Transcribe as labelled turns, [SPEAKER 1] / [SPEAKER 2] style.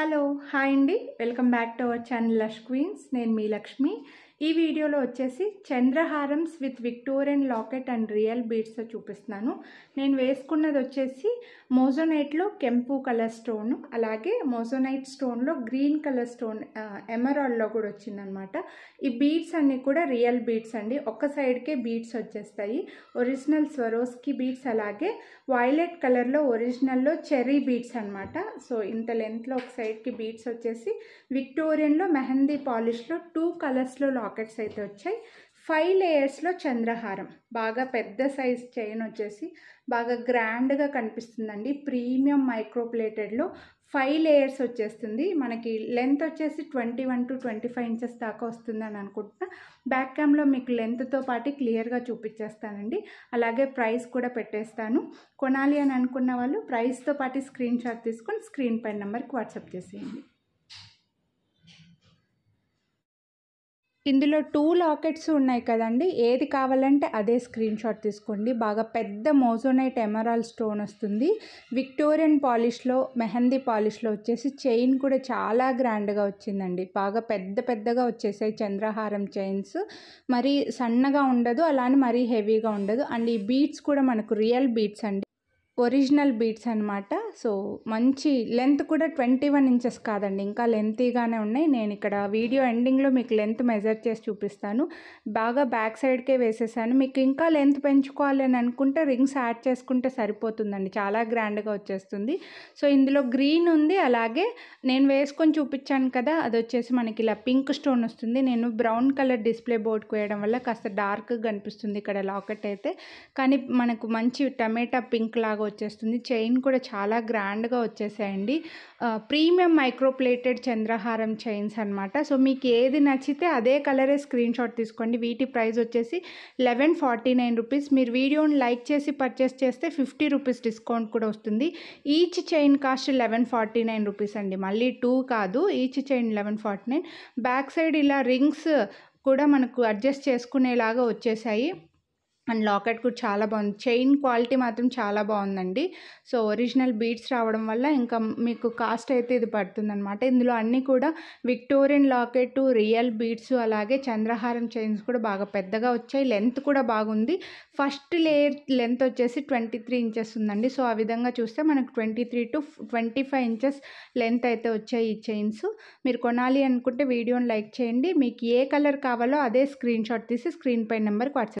[SPEAKER 1] hello hi అండి welcome back to our channel Laksh queens నేను మీ లక్ష్మి ఈ వీడియోలో వచ్చేసి చంద్రహారమ్స్ with Victorian locket and real beads చూపిస్తున్నాను నేను వేసుకున్నది వచ్చేసి మోజోనైట్లో కెంపు కలర్ స్టోన్ అలాగే మోజోనైట్ స్టోన్లో గ్రీన్ కలర్ స్టోన్ ఎమరాల్డ్లో కూడా వచ్చిందనమాట ఈ బీడ్స్ అన్నీ కూడా రియల్ బీడ్స్ అండి ఒక్క సైడ్కే బీడ్స్ వచ్చేస్తాయి ఒరిజినల్ స్వరోస్కి బీడ్స్ అలాగే వైలెట్ కలర్లో ఒరిజినల్లో చెర్రీ బీడ్స్ అనమాట సో ఇంత లెంత్లో ఒక సైడ్కి బీడ్స్ వచ్చేసి విక్టోరియన్లో మెహందీ పాలిష్లో టూ కలర్స్లో పాకెట్స్ అయితే వచ్చాయి ఫైవ్ లేయర్స్లో చంద్రహారం బాగా పెద్ద సైజ్ చైన్ వచ్చేసి బాగా గ్రాండ్గా కనిపిస్తుందండి ప్రీమియం మైక్రోప్లేటెడ్లో ఫైవ్ లేయర్స్ వచ్చేస్తుంది మనకి లెంత్ వచ్చేసి twenty one to twenty five inches దాకా వస్తుందని అనుకుంటున్నా బ్యాక్ క్యామ్లో మీకు లెంత్తో పాటు క్లియర్గా చూపించేస్తానండి అలాగే ప్రైస్ కూడా పెట్టేస్తాను కొనాలి అని అనుకున్న వాళ్ళు ప్రైస్తో పాటు స్క్రీన్ షాట్ తీసుకొని స్క్రీన్ పై నెంబర్కి వాట్సాప్ చేసేయండి ఇందులో టూ లాకెట్స్ ఉన్నాయి కదండి ఏది కావాలంటే అదే స్క్రీన్ షాట్ తీసుకోండి బాగా పెద్ద మోజోనైట్ ఎమరాల్ స్టోన్ వస్తుంది విక్టోరియన్ పాలిష్లో మెహందీ పాలిష్లో వచ్చేసి చైన్ కూడా చాలా గ్రాండ్గా వచ్చిందండి బాగా పెద్ద పెద్దగా వచ్చేసాయి చంద్రహారం చైన్స్ మరి సన్నగా ఉండదు అలానే మరీ హెవీగా ఉండదు అండ్ ఈ బీట్స్ కూడా మనకు రియల్ బీట్స్ అండి ఒరిజినల్ బీట్స్ అనమాట సో మంచి లెంత్ కూడా ట్వంటీ వన్ ఇంచెస్ కాదండి ఇంకా లెంతీగానే ఉన్నాయి నేను ఇక్కడ వీడియో ఎండింగ్లో మీకు లెంత్ మెజర్ చేసి చూపిస్తాను బాగా బ్యాక్ సైడ్కే వేసేసాను మీకు ఇంకా లెంత్ పెంచుకోవాలి అని అనుకుంటే రింగ్స్ యాడ్ చేసుకుంటే సరిపోతుందండి చాలా గ్రాండ్గా వచ్చేస్తుంది సో ఇందులో గ్రీన్ ఉంది అలాగే నేను వేసుకొని చూపించాను కదా అది వచ్చేసి మనకి ఇలా పింక్ స్టోన్ వస్తుంది నేను బ్రౌన్ కలర్ డిస్ప్లే బోర్డ్కి వేయడం వల్ల కాస్త డార్క్గా కనిపిస్తుంది ఇక్కడ లాకెట్ అయితే కానీ మనకు మంచి టమాటా పింక్ లాగా వచ్చేస్తుంది చైన్ కూడా చాలా గ్రాండ్గా వచ్చేసాయండి ప్రీమియం మైక్రోప్లేటెడ్ చంద్రహారం చైన్స్ అనమాట సో మీకు ఏది నచ్చితే అదే కలరే స్క్రీన్ షాట్ తీసుకోండి వీటి ప్రైస్ వచ్చేసి లెవెన్ ఫార్టీ నైన్ రూపీస్ మీరు వీడియోని లైక్ చేసి పర్చేస్ చేస్తే ఫిఫ్టీ రూపీస్ డిస్కౌంట్ కూడా వస్తుంది each chain cost eleven forty nine rupees అండి మళ్ళీ టూ కాదు each chain eleven forty nine back side ఇలా రింగ్స్ కూడా మనకు అడ్జస్ట్ చేసుకునేలాగా వచ్చేసాయి అండ్ లాకెట్ కూడా చాలా బాగుంది చైన్ క్వాలిటీ మాత్రం చాలా బాగుందండి సో ఒరిజినల్ బీడ్స్ రావడం వల్ల ఇంకా మీకు కాస్ట్ అయితే ఇది పడుతుందనమాట ఇందులో అన్నీ కూడా విక్టోరియన్ లాకెట్ రియల్ బీడ్స్ అలాగే చంద్రహారం చైన్స్ కూడా బాగా పెద్దగా వచ్చాయి లెంత్ కూడా బాగుంది ఫస్ట్ లేయర్ లెంత్ వచ్చేసి ట్వంటీ త్రీ ఇంచెస్ ఉందండి సో ఆ విధంగా చూస్తే మనకు twenty three to twenty five inches length అయితే వచ్చాయి ఈ చైన్స్ మీరు కొనాలి అనుకుంటే వీడియోని లైక్ చేయండి మీకు ఏ కలర్ కావాలో అదే స్క్రీన్ షాట్ తీసి స్క్రీన్ పై నెంబర్కి వాట్సాప్